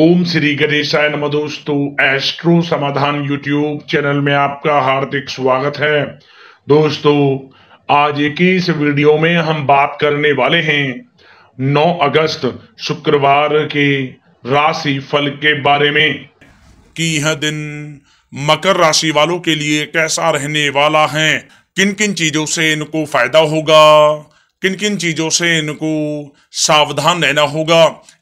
ओम श्री गणेशाय नम दोस्तों एस्ट्रो समाधान यूट्यूब चैनल में आपका हार्दिक स्वागत है दोस्तों आज एक इस वीडियो में हम बात करने वाले हैं 9 अगस्त शुक्रवार के राशि फल के बारे में कि यह दिन मकर राशि वालों के लिए कैसा रहने वाला है किन किन चीजों से इनको फायदा होगा किन किन चीजों से इनको सावधान रहना होगा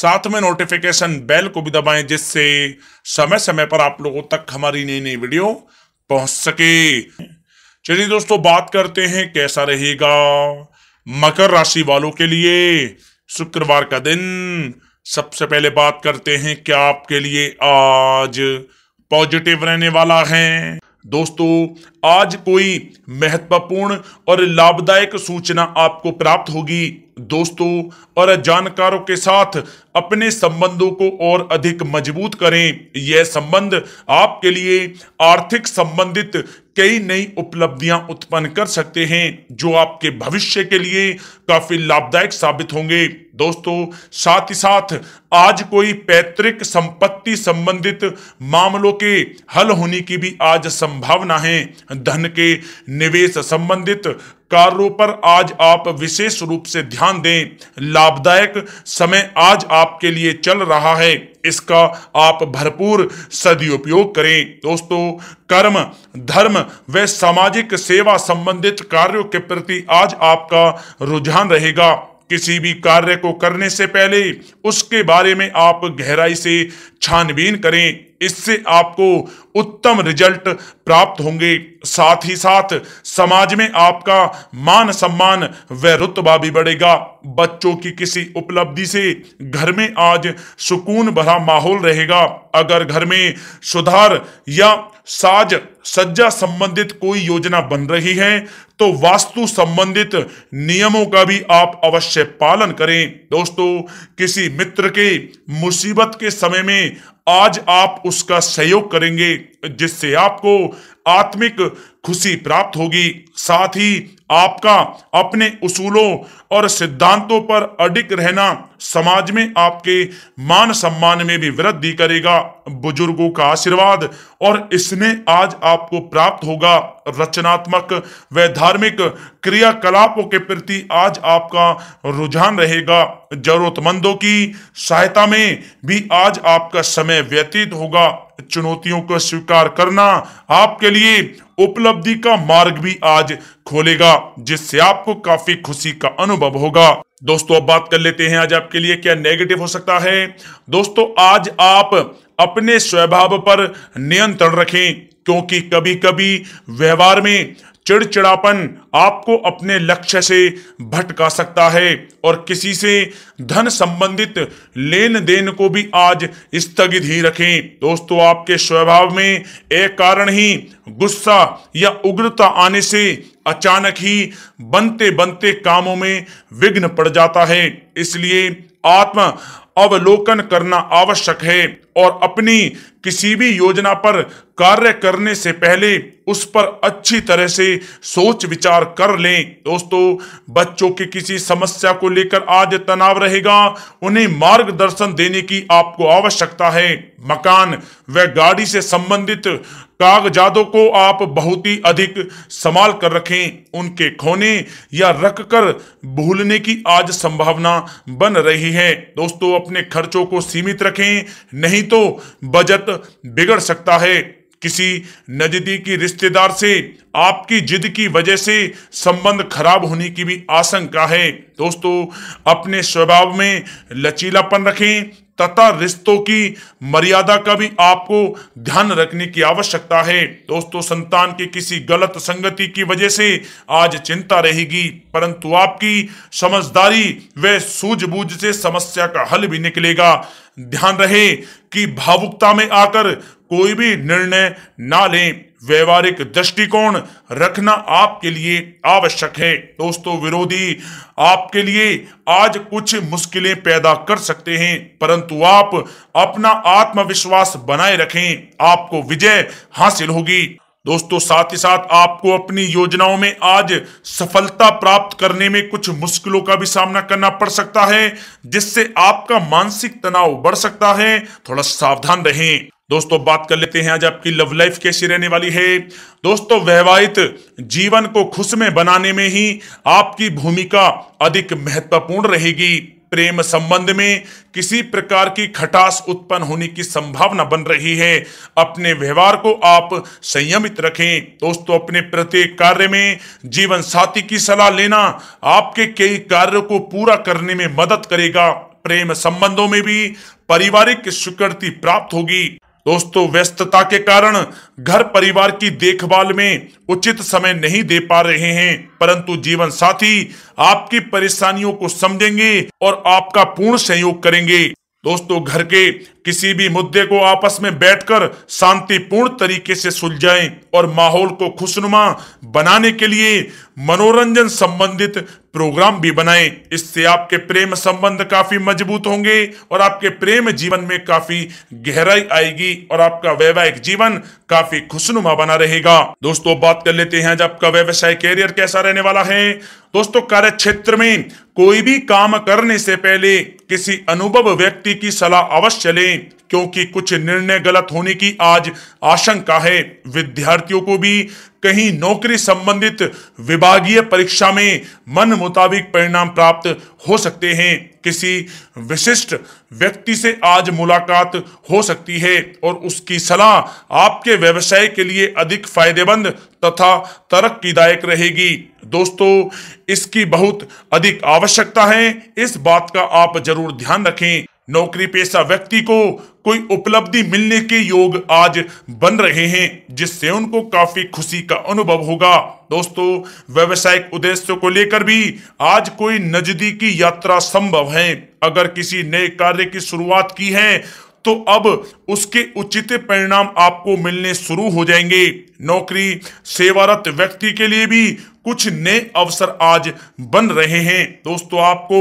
साथ में नोटिफिकेशन बेल को भी दबाएं जिससे समय समय पर आप लोगों तक हमारी नई नई वीडियो पहुंच सके चलिए दोस्तों बात करते हैं कैसा रहेगा मकर राशि वालों के लिए शुक्रवार का दिन सबसे पहले बात करते हैं क्या आपके लिए आज पॉजिटिव रहने वाला है दोस्तों आज कोई महत्वपूर्ण और लाभदायक सूचना आपको प्राप्त होगी दोस्तों और जानकारों के साथ अपने संबंधों को और अधिक मजबूत करें यह संबंध आपके लिए आर्थिक संबंधित कई नई उपलब्धियां उत्पन्न कर सकते हैं जो आपके भविष्य के लिए काफी लाभदायक साबित होंगे दोस्तों साथ ही साथ आज कोई पैतृक संपत्ति संबंधित मामलों के हल होने की भी आज संभावना है धन के निवेश संबंधित कार्यों पर आज आप विशेष रूप से ध्यान दें लाभदायक समय आज आपके लिए चल रहा है इसका आप भरपूर सदुपयोग करें दोस्तों कर्म धर्म व सामाजिक सेवा संबंधित कार्यों के प्रति आज आपका रुझान रहेगा किसी भी कार्य को करने से पहले उसके बारे में आप गहराई से छानबीन करें इससे आपको उत्तम रिजल्ट प्राप्त होंगे साथ ही साथ समाज में आपका मान सम्मान व रुतबा भी बढ़ेगा बच्चों की किसी उपलब्धि से घर में आज सुकून भरा माहौल रहेगा अगर घर में सुधार या साज सज्जा संबंधित कोई योजना बन रही है तो वास्तु संबंधित नियमों का भी आप अवश्य पालन करें दोस्तों किसी मित्र के मुसीबत के समय में आज आप उसका सहयोग करेंगे जिससे आपको आत्मिक खुशी प्राप्त होगी साथ ही आपका अपने उसूलों और सिद्धांतों पर अडिक रहना समाज में आपके मान सम्मान में भी वृद्धि करेगा बुजुर्गों का आशीर्वाद और इसने आज आपको प्राप्त होगा रचनात्मक व धार्मिक क्रियाकलापों के प्रति आज आपका रुझान रहेगा जरूरतमंदों की सहायता में भी आज आपका समय व्यतीत होगा चुनौतियों को स्वीकार करना आपके लिए उपलब्धि का मार्ग भी आज खोलेगा जिससे आपको काफी खुशी का अनुभव होगा दोस्तों अब बात कर लेते हैं आज आपके लिए क्या नेगेटिव हो सकता है दोस्तों आज आप अपने स्वभाव पर नियंत्रण रखें क्योंकि कभी कभी व्यवहार में चिड़चिड़ापन आपको अपने लक्ष्य से भटका सकता है और किसी से धन संबंधित लेन देन को भी आज स्थगित ही रखें दोस्तों आपके स्वभाव में एक कारण ही गुस्सा या उग्रता आने से अचानक ही बनते बनते कामों में विघ्न पड़ जाता है इसलिए आत्म अवलोकन करना आवश्यक है और अपनी किसी भी योजना पर कार्य करने से पहले उस पर अच्छी तरह से सोच विचार कर लें दोस्तों बच्चों की किसी समस्या को लेकर आज तनाव रहेगा उन्हें मार्गदर्शन देने की आपको आवश्यकता है मकान व गाड़ी से संबंधित कागजातों को आप बहुत ही अधिक संभाल कर रखें उनके खोने या रखकर भूलने की आज संभावना बन रही है दोस्तों अपने खर्चों को सीमित रखें नहीं तो बजट बिगड़ सकता है किसी नजदीकी रिश्तेदार से आपकी जिद की वजह से संबंध खराब होने की भी आशंका है दोस्तों अपने स्वभाव में लचीलापन रखें तथा रिश्तों की मर्यादा का भी आपको ध्यान रखने की आवश्यकता है दोस्तों संतान की किसी गलत संगति की वजह से आज चिंता रहेगी परंतु आपकी समझदारी व सूझबूझ से समस्या का हल भी निकलेगा ध्यान रहे कि भावुकता में आकर कोई भी निर्णय ना लें व्यवहारिक दृष्टिकोण रखना आपके लिए आवश्यक है दोस्तों विरोधी आपके लिए आज कुछ मुश्किलें पैदा कर सकते हैं परंतु आप अपना आत्मविश्वास बनाए रखें आपको विजय हासिल होगी दोस्तों साथ ही साथ आपको अपनी योजनाओं में आज सफलता प्राप्त करने में कुछ मुश्किलों का भी सामना करना पड़ सकता है जिससे आपका मानसिक तनाव बढ़ सकता है थोड़ा सावधान रहें दोस्तों बात कर लेते हैं आज आपकी लव लाइफ कैसी रहने वाली है दोस्तों वैवाहित जीवन को खुश में बनाने में ही आपकी भूमिका अधिक महत्वपूर्ण रहेगी प्रेम संबंध में किसी प्रकार की खटास उत्पन्न होने की संभावना बन रही है अपने व्यवहार को आप संयमित रखें दोस्तों अपने प्रत्येक कार्य में जीवन साथी की सलाह लेना आपके कई कार्यों को पूरा करने में मदद करेगा प्रेम संबंधों में भी पारिवारिक स्वीकृति प्राप्त होगी दोस्तों व्यस्तता के कारण घर परिवार की देखभाल में उचित समय नहीं दे पा रहे हैं परंतु जीवन साथी आपकी परेशानियों को समझेंगे और आपका पूर्ण सहयोग करेंगे दोस्तों घर के किसी भी मुद्दे को आपस में बैठकर शांतिपूर्ण तरीके से सुलझाएं और माहौल को खुशनुमा बनाने के लिए मनोरंजन संबंधित प्रोग्राम भी बनाएं इससे आपके प्रेम संबंध काफी मजबूत होंगे और आपके प्रेम जीवन में काफी गहराई आएगी और आपका वैवाहिक जीवन काफी खुशनुमा बना रहेगा दोस्तों बात कर लेते हैं आज आपका व्यवसाय कैरियर कैसा रहने वाला है दोस्तों कार्य क्षेत्र में कोई भी काम करने से पहले किसी अनुभव व्यक्ति की सलाह अवश्य लें क्योंकि कुछ निर्णय गलत होने की आज आशंका है विद्यार्थियों को भी कहीं नौकरी संबंधित विभागीय परीक्षा में मन मुताबिक परिणाम प्राप्त हो सकते हैं किसी विशिष्ट व्यक्ति से आज मुलाकात हो सकती है और उसकी सलाह आपके व्यवसाय के लिए अधिक फायदेमंद तथा तरक्कीदायक रहेगी दोस्तों इसकी बहुत अधिक आवश्यकता है इस बात का आप जरूर ध्यान रखें नौकरी पेशा व्यक्ति को कोई उपलब्धि मिलने के योग आज बन रहे हैं जिससे उनको काफी खुशी का अनुभव होगा दोस्तों व्यवसायिक उद्देश्य को लेकर भी आज कोई नजदीकी यात्रा संभव है अगर किसी नए कार्य की शुरुआत की है तो अब उसके उचित परिणाम आपको मिलने शुरू हो जाएंगे नौकरी सेवारत व्यक्ति के लिए भी कुछ नए अवसर आज बन रहे हैं दोस्तों आपको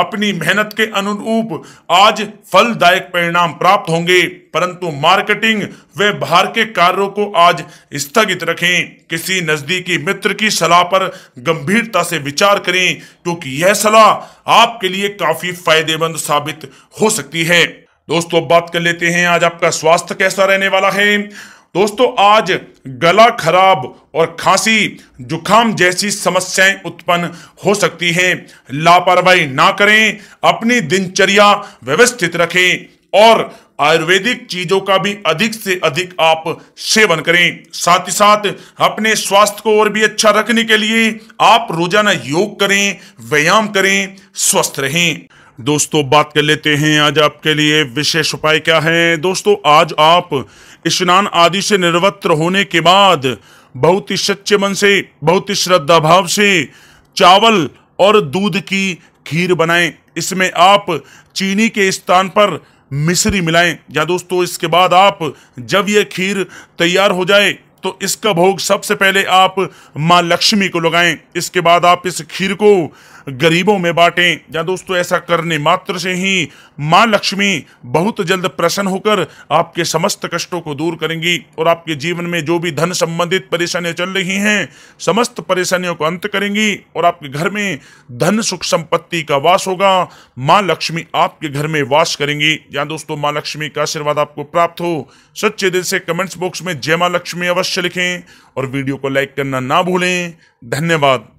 अपनी मेहनत के अनुरूप आज फलदायक परिणाम प्राप्त होंगे परंतु मार्केटिंग व बाहर के कार्यों को आज स्थगित रखें किसी नजदीकी मित्र की सलाह पर गंभीरता से विचार करें क्योंकि यह सलाह आपके लिए काफी फायदेमंद साबित हो सकती है दोस्तों बात कर लेते हैं आज आपका स्वास्थ्य कैसा रहने वाला है दोस्तों आज गला खराब और खांसी जुखाम जैसी समस्याएं उत्पन्न हो सकती हैं लापरवाही ना करें अपनी दिनचर्या व्यवस्थित रखें और आयुर्वेदिक चीजों का भी अधिक से अधिक आप सेवन करें साथ ही साथ अपने स्वास्थ्य को और भी अच्छा रखने के लिए आप रोजाना योग करें व्यायाम करें स्वस्थ रहें दोस्तों बात कर लेते हैं आज आपके लिए विशेष उपाय क्या है दोस्तों आज आप स्नान आदि से निर्वत्र होने के बाद बहुत ही सच्चे मन से बहुत ही श्रद्धा भाव से चावल और दूध की खीर बनाएं इसमें आप चीनी के स्थान पर मिश्री मिलाएं या दोस्तों इसके बाद आप जब यह खीर तैयार हो जाए तो इसका भोग सबसे पहले आप माँ लक्ष्मी को लगाएं इसके बाद आप इस खीर को गरीबों में बांटें या दोस्तों ऐसा करने मात्र से ही माँ लक्ष्मी बहुत जल्द प्रसन्न होकर आपके समस्त कष्टों को दूर करेंगी और आपके जीवन में जो भी धन संबंधित परेशानियां चल रही हैं समस्त परेशानियों को अंत करेंगी और आपके घर में धन सुख संपत्ति का वास होगा माँ लक्ष्मी आपके घर में वास करेंगी या दोस्तों माँ लक्ष्मी का आशीर्वाद आपको प्राप्त हो सच्चे दिल से कमेंट्स बॉक्स में जय माँ लक्ष्मी अवश्य लिखें और वीडियो को लाइक करना ना भूलें धन्यवाद